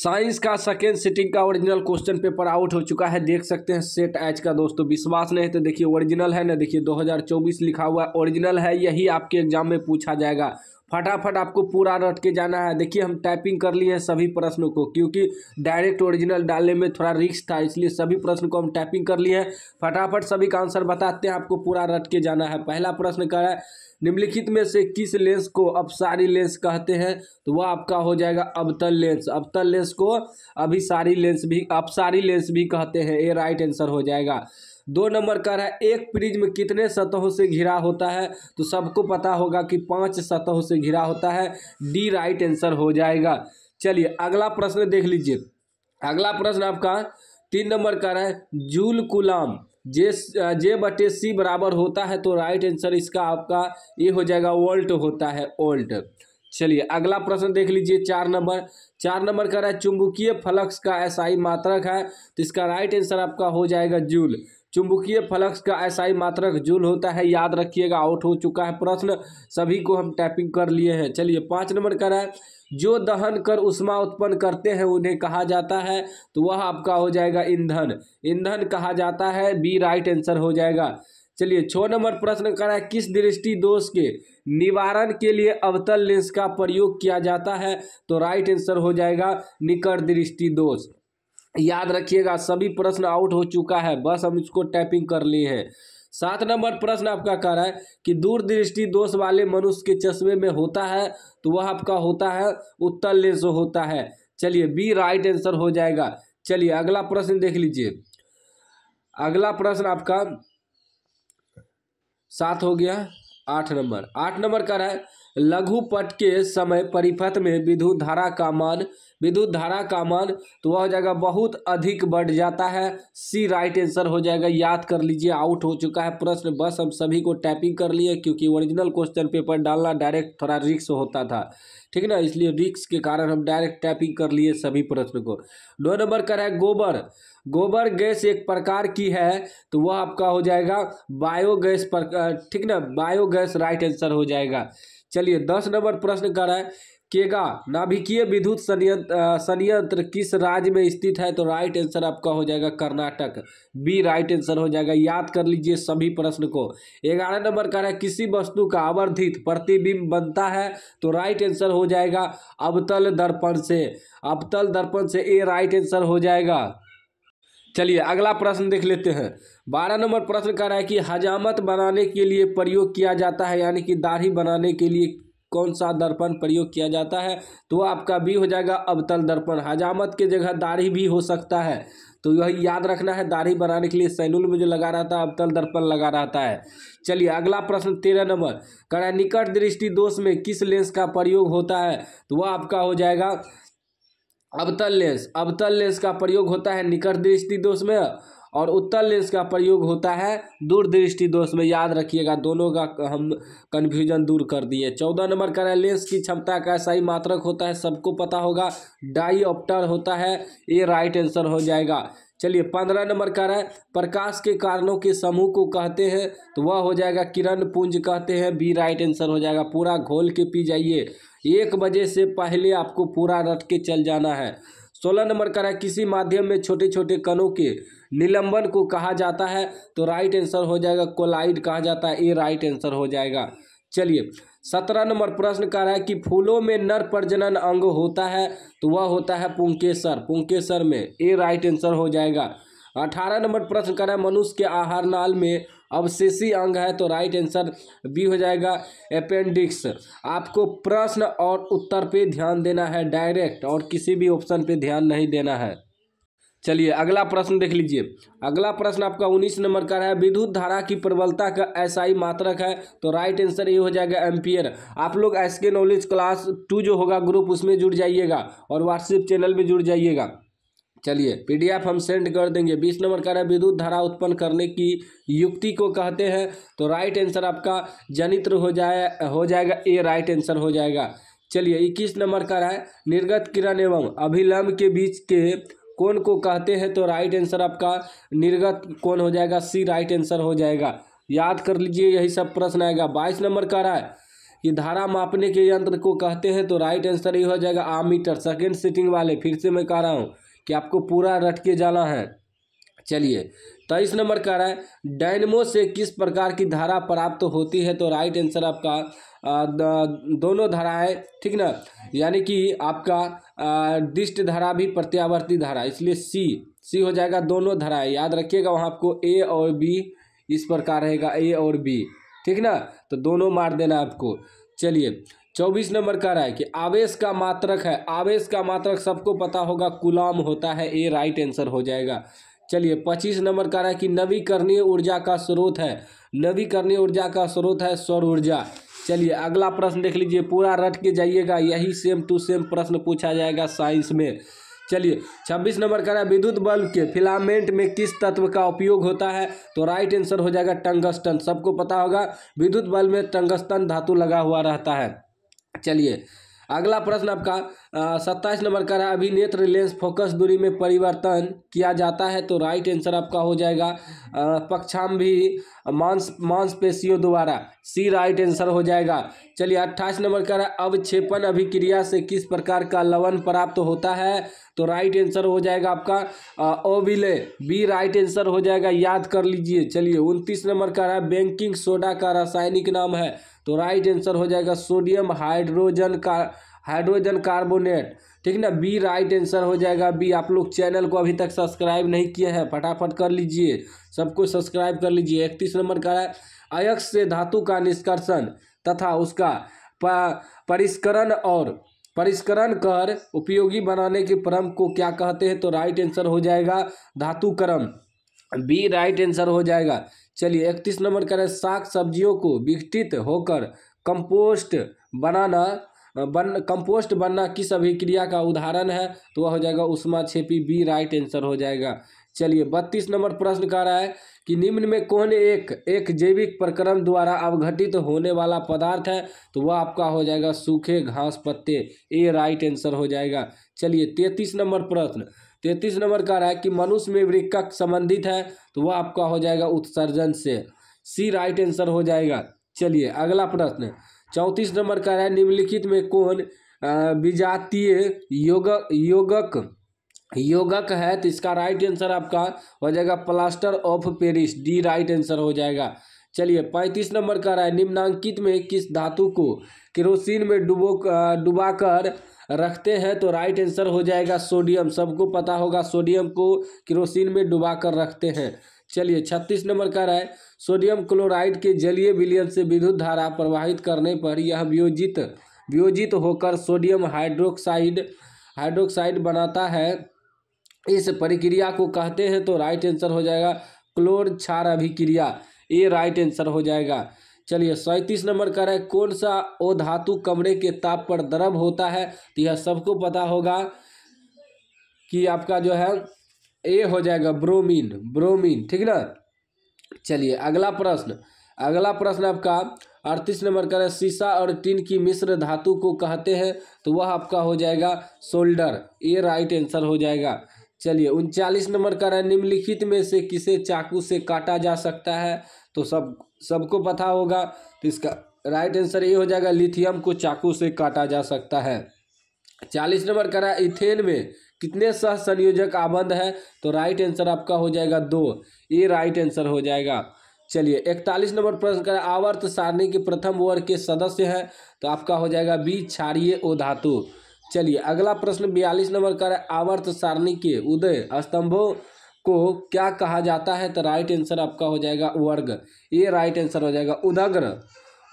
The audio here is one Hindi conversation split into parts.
साइंस का सेकेंड सिटिंग का ओरिजिनल क्वेश्चन पेपर आउट हो चुका है देख सकते हैं सेट एच का दोस्तों विश्वास नहीं तो देखिए ओरिजिनल है ना देखिए 2024 लिखा हुआ है ओरिजिनल है यही आपके एग्जाम में पूछा जाएगा फटाफट आपको पूरा रट के जाना है देखिए हम टाइपिंग कर लिए हैं सभी प्रश्नों को क्योंकि डायरेक्ट ओरिजिनल डालने में थोड़ा रिक्स था इसलिए सभी प्रश्न को हम टाइपिंग कर लिए हैं फटाफट सभी का आंसर बताते हैं आपको पूरा रट के जाना है पहला प्रश्न कह रहा है निम्नलिखित में से किस लेंस को अपसारी लेंस कहते हैं तो वह आपका हो जाएगा अबतल लेंस अबतल लेंस को अभिसारी लेंस भी अपसारी लेंस भी कहते हैं ये राइट आंसर हो जाएगा दो नंबर का है एक प्रिज्म कितने सतहों से घिरा होता है तो सबको पता होगा कि पांच सतहों से घिरा होता है डी राइट आंसर हो जाएगा चलिए अगला प्रश्न देख लीजिए अगला प्रश्न आपका तीन नंबर का है जूल कुलाम जे जे बटे सी बराबर होता है तो राइट आंसर इसका आपका ये हो जाएगा वोल्ट होता है ओल्ट चलिए अगला प्रश्न देख लीजिए चार नंबर चार नंबर का रहा है चुंबकीय फलक्स का एसआई मात्रक है तो इसका राइट आंसर आपका हो जाएगा जूल चुंबकीय फ्लक्स का ऐसा ही मात्रक जूल होता है याद रखिएगा आउट हो चुका है प्रश्न सभी को हम टैपिंग कर लिए हैं चलिए पाँच नंबर का है जो दहन कर उष्मा उत्पन्न करते हैं उन्हें कहा जाता है तो वह आपका हो जाएगा ईंधन ईंधन कहा जाता है बी राइट आंसर हो जाएगा चलिए छः नंबर प्रश्न रहा है किस दृष्टि दोष के निवारण के लिए अवतल लेंस का प्रयोग किया जाता है तो राइट आंसर हो जाएगा निकट दृष्टि दोष याद रखिएगा सभी प्रश्न आउट हो चुका है बस हम इसको टाइपिंग कर लिए हैं सात नंबर प्रश्न आपका कह रहा है कि दूरदृष्टि दोष वाले मनुष्य के चश्मे में होता है तो वह आपका होता है उत्तर लेंस होता है चलिए बी राइट आंसर हो जाएगा चलिए अगला प्रश्न देख लीजिए अगला प्रश्न आपका सात हो गया आठ नंबर आठ नंबर कह रहा है लघुपट के समय परिपथ में विद्युत धारा का मान विद्युत धारा का मान तो वह हो जाएगा बहुत अधिक बढ़ जाता है सी राइट आंसर हो जाएगा याद कर लीजिए आउट हो चुका है प्रश्न बस हम सभी को टाइपिंग कर लिए क्योंकि ओरिजिनल क्वेश्चन पेपर डालना डायरेक्ट थोड़ा रिक्स होता था ठीक ना इसलिए रिक्स के कारण हम डायरेक्ट टाइपिंग कर लिए सभी प्रश्न को दो नंबर का है गोबर गोबर गैस एक प्रकार की है तो वह आपका हो जाएगा बायोगैस पर ठीक ना बायोगैस राइट आंसर हो जाएगा चलिए दस नंबर प्रश्न कर रहा है केगा नाभिकीय विद्युत संयंत्र संयंत्र किस राज्य में स्थित है तो राइट आंसर आपका हो जाएगा कर्नाटक बी राइट आंसर हो जाएगा याद कर लीजिए सभी प्रश्न को ग्यारह नंबर का है किसी वस्तु का आवर्धित प्रतिबिंब बनता है तो राइट आंसर हो जाएगा अबतल दर्पण से अबतल दर्पण से ए राइट आंसर हो जाएगा चलिए अगला प्रश्न देख लेते हैं बारह नंबर प्रश्न कह रहा है कि हजामत बनाने के लिए प्रयोग किया जाता है यानी कि दाढ़ी बनाने के लिए कौन सा दर्पण प्रयोग किया जाता है तो आपका बी हो जाएगा अबतल दर्पण हजामत के जगह दाढ़ी भी हो सकता है तो यह याद रखना है दाढ़ी बनाने के लिए सैलून में जो लगा रहता है अबतल दर्पण लगा रहता है चलिए अगला प्रश्न तेरह नंबर कह रहा है निकट दृष्टि दोष में किस लेंस का प्रयोग होता है तो वह आपका हो जाएगा अवतल लेंस अवतल लेंस का प्रयोग होता है निकट दृष्टि दोष में और उत्तल लेंस का प्रयोग होता है दूरदृष्टि दोष में याद रखिएगा दोनों का हम कन्फ्यूजन दूर कर दिए चौदह नंबर का है लेंस की क्षमता का सही मात्रक होता है सबको पता होगा डाई ऑप्टर होता है ये राइट आंसर हो जाएगा चलिए पंद्रह नंबर का है प्रकाश के कारणों के समूह को कहते हैं तो वह हो जाएगा किरण पुंज कहते हैं बी राइट आंसर हो जाएगा पूरा घोल के पी जाइए एक बजे से पहले आपको पूरा रट के चल जाना है सोलह नंबर का है किसी माध्यम में छोटे छोटे कणों के निलंबन को कहा जाता है तो राइट आंसर हो जाएगा कोलाइड कहा जाता है ये राइट आंसर हो जाएगा चलिए सत्रह नंबर प्रश्न कर रहा है कि फूलों में नर प्रजनन अंग होता है तो वह होता है पुंकेसर पुंकेसर में ए राइट आंसर हो जाएगा अठारह नंबर प्रश्न कर रहा है मनुष्य के आहार नाल में अवशेषी अंग है तो राइट आंसर बी हो जाएगा अपेंडिक्स आपको प्रश्न और उत्तर पे ध्यान देना है डायरेक्ट और किसी भी ऑप्शन पे ध्यान नहीं देना है चलिए अगला प्रश्न देख लीजिए अगला प्रश्न आपका 19 नंबर का है विद्युत धारा की प्रबलता का ही मात्रक है तो राइट आंसर ये हो जाएगा एम्पियर आप लोग एस के नॉलेज क्लास टू जो होगा ग्रुप उसमें जुड़ जाइएगा और व्हाट्सएप चैनल में जुड़ जाइएगा चलिए पीडीएफ हम सेंड कर देंगे बीस नंबर का रहा विद्युत धारा उत्पन्न करने की युक्ति को कहते हैं तो राइट आंसर आपका जनित्र हो जाए हो जाएगा ए राइट आंसर हो जाएगा चलिए इक्कीस नंबर कह रहा है निर्गत किरण एवं अभिलंब के बीच के कौन को कहते हैं तो राइट आंसर आपका निर्गत कौन हो जाएगा सी राइट आंसर हो जाएगा याद कर लीजिए यही सब प्रश्न आएगा बाईस नंबर का रहा है कि धारा मापने के यंत्र को कहते हैं तो राइट आंसर ये हो जाएगा आमीटर सेकेंड सीटिंग वाले फिर से मैं कह रहा हूँ कि आपको पूरा रट के जाना है चलिए तेईस नंबर कह रहा है डायनमो से किस प्रकार की धारा प्राप्त तो होती है तो राइट आंसर आपका दोनों धाराएं ठीक ना यानी कि आपका दिष्ट धारा भी प्रत्यावर्ती धारा इसलिए सी सी हो जाएगा दोनों धाराएं याद रखिएगा वहाँ आपको ए और बी इस प्रकार रहेगा ए और बी ठीक ना तो दोनों मार देना आपको चलिए चौबीस नंबर का रहा है कि आवेश का मात्रक है आवेश का मात्रक सबको पता होगा कुलाम होता है ये राइट आंसर हो जाएगा चलिए पच्चीस नंबर का रहा है कि नवीकरणीय ऊर्जा का स्रोत है नवीकरणीय ऊर्जा का स्रोत है सौर ऊर्जा चलिए अगला प्रश्न देख लीजिए पूरा रट के जाइएगा यही सेम टू सेम प्रश्न पूछा जाएगा साइंस में चलिए छब्बीस नंबर का रहा है विद्युत बल्ब के फिलामेंट में किस तत्व का उपयोग होता है तो राइट आंसर हो जाएगा टंगस्टन सबको पता होगा विद्युत बल्ब में टंगस्टन धातु लगा हुआ रहता है चलिए अगला प्रश्न आपका सत्ताईस नंबर का रहा नेत्र लेंस फोकस दूरी में परिवर्तन किया जाता है तो राइट आंसर आपका हो जाएगा पक्षाम भी मांस मांसपेशियों द्वारा सी राइट आंसर हो जाएगा चलिए अट्ठाईस नंबर का रहा अवक्षेपण अभिक्रिया से किस प्रकार का लवण प्राप्त तो होता है तो राइट आंसर हो जाएगा आपका ओविले बी राइट आंसर हो जाएगा याद कर लीजिए चलिए उनतीस नंबर का है बैंकिंग सोडा का रासायनिक नाम है तो राइट आंसर हो जाएगा सोडियम हाइड्रोजन का हाइड्रोजन कार्बोनेट ठीक ना बी राइट आंसर हो जाएगा बी आप लोग चैनल को अभी तक सब्सक्राइब नहीं किए हैं फटाफट कर लीजिए सबको सब्सक्राइब कर लीजिए इकतीस नंबर का है अयक्ष से धातु का निष्कर्षण तथा उसका परिष्करण और परिष्करण कर उपयोगी बनाने के क्रम को क्या कहते हैं तो राइट आंसर हो जाएगा धातुकर्म बी राइट आंसर हो जाएगा चलिए इकतीस नंबर कह रहे हैं साग सब्जियों को विघटित होकर कंपोस्ट बनाना बन कंपोस्ट बनना किस अभिक्रिया का उदाहरण है तो वह हो जाएगा उष्मा छेपी बी राइट आंसर हो जाएगा चलिए बत्तीस नंबर प्रश्न कह रहा है कि निम्न में कौन एक एक जैविक प्रक्रम द्वारा अवघटित होने वाला पदार्थ है तो वह आपका हो जाएगा सूखे घास पत्ते ए राइट आंसर हो जाएगा चलिए तैतीस नंबर प्रश्न तैतीस नंबर का रहा है कि मनुष्य में वृक्क संबंधित है तो वह आपका हो जाएगा उत्सर्जन से सी राइट आंसर हो जाएगा चलिए अगला प्रश्न चौंतीस नंबर का रहा है निम्नलिखित में कौन विजातीय योग योगक योगक है तो इसका राइट आंसर आपका हो जाएगा plaster of Paris D right answer हो जाएगा चलिए पैंतीस नंबर का रहा है निम्नांकित में किस धातु को किरोसिन में डुबो डुबाकर रखते हैं तो राइट आंसर हो जाएगा सोडियम सबको पता होगा सोडियम को किरोसिन में डुबाकर रखते हैं चलिए छत्तीस नंबर का रहा है सोडियम क्लोराइड के जलीय विलियन से विद्युत धारा प्रवाहित करने पर यह वियोजित वियोजित होकर सोडियम हाइड्रोक्साइड हाइड्रोक्साइड बनाता है इस प्रक्रिया को कहते हैं तो राइट आंसर हो जाएगा क्लोर क्षार अभिक्रिया ए राइट आंसर हो जाएगा चलिए सैंतीस नंबर का है कौन सा ओ धातु कमरे के ताप पर द्रव होता है तो यह सबको पता होगा कि आपका जो है ए हो जाएगा ब्रोमीन ब्रोमीन ठीक ना चलिए अगला प्रश्न अगला प्रश्न आपका अड़तीस नंबर का है शीशा और टिन की मिश्र धातु को कहते हैं तो वह आपका हो जाएगा सोल्डर ये राइट आंसर हो जाएगा चलिए उनचालीस नंबर का रहा है निम्नलिखित में से किसे चाकू से काटा जा सकता है तो सब सबको पता होगा तो इसका राइट आंसर ये हो जाएगा लिथियम को चाकू से काटा जा सकता है चालीस नंबर का रहा इथेन में कितने सह संयोजक आबंध है तो राइट आंसर आपका हो जाएगा दो ये राइट आंसर हो जाएगा चलिए इकतालीस नंबर प्रश्न का आवर्त सारणी के प्रथम वर्ग के सदस्य है तो आपका हो जाएगा बी क्षारिय ओ धातु चलिए अगला प्रश्न बयालीस नंबर का है आवर्त सारणी के उदय स्तंभों को क्या कहा जाता है तो राइट आंसर आपका हो जाएगा वर्ग ये राइट आंसर हो जाएगा उदग्र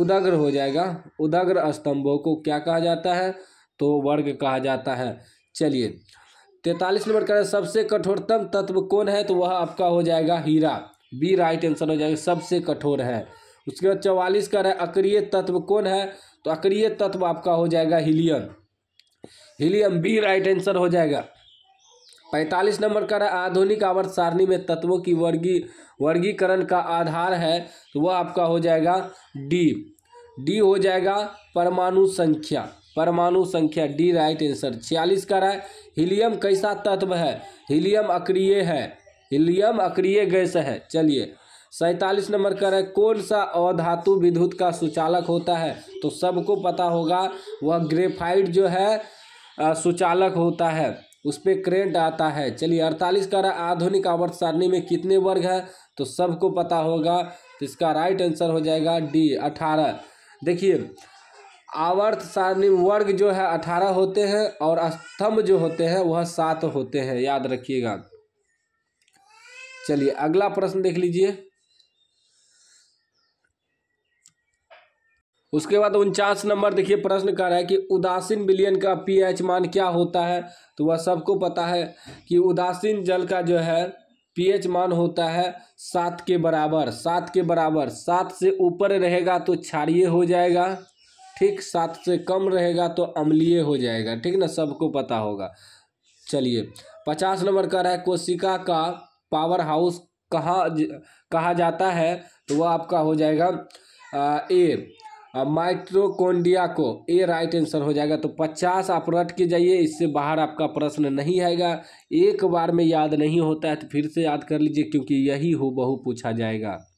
उदग्र हो जाएगा उदग्र स्तंभों को क्या कहा जाता है तो वर्ग कहा जाता है चलिए तैतालीस नंबर का सबसे कठोरतम तत्व कौन है तो वह आपका हो जाएगा हीरा बी राइट आंसर हो जाएगा सबसे कठोर है उसके बाद चौवालीस का है अक्रिय तत्व कौन है तो अक्रिय तत्व आपका हो जाएगा हिलियन हीलियम बी राइट आंसर हो जाएगा पैंतालीस नंबर का आधुनिक आवर्त सारणी में तत्वों की वर्गी वर्गीकरण का आधार है तो वह आपका हो जाएगा डी डी हो जाएगा परमाणु संख्या परमाणु संख्या डी राइट आंसर छियालीस का रहा है हीलियम कैसा तत्व है हीलियम अक्रिय है हीलियम अक्रिय गैस है चलिए सैतालीस नंबर का है कौन सा अधातु विद्युत का सुचालक होता है तो सबको पता होगा वह ग्रेफाइट जो है सुचालक होता है उस पर करेंट आता है चलिए अड़तालीस का आधुनिक आवर्त सारणी में कितने वर्ग है तो सबको पता होगा तो इसका राइट आंसर हो जाएगा डी अठारह देखिए आवर्त सारणी वर्ग जो है अठारह होते हैं और स्तंभ जो होते हैं वह सात होते हैं याद रखिएगा चलिए अगला प्रश्न देख लीजिए उसके बाद उनचास नंबर देखिए प्रश्न कर रहा है कि उदासीन विलियन का पीएच मान क्या होता है तो वह सबको पता है कि उदासीन जल का जो है पीएच मान होता है सात के बराबर सात के बराबर सात से ऊपर रहेगा तो क्षारिय हो जाएगा ठीक सात से कम रहेगा तो अम्लीय हो जाएगा ठीक ना सबको पता होगा चलिए पचास नंबर कर रहा है कोशिका का पावर हाउस कहाँ कहा जाता है तो वह आपका हो जाएगा आ, ए माइक्रोकोंडिया को ए राइट आंसर हो जाएगा तो पचास आप रट के जाइए इससे बाहर आपका प्रश्न नहीं आएगा एक बार में याद नहीं होता है तो फिर से याद कर लीजिए क्योंकि यही हो बहु पूछा जाएगा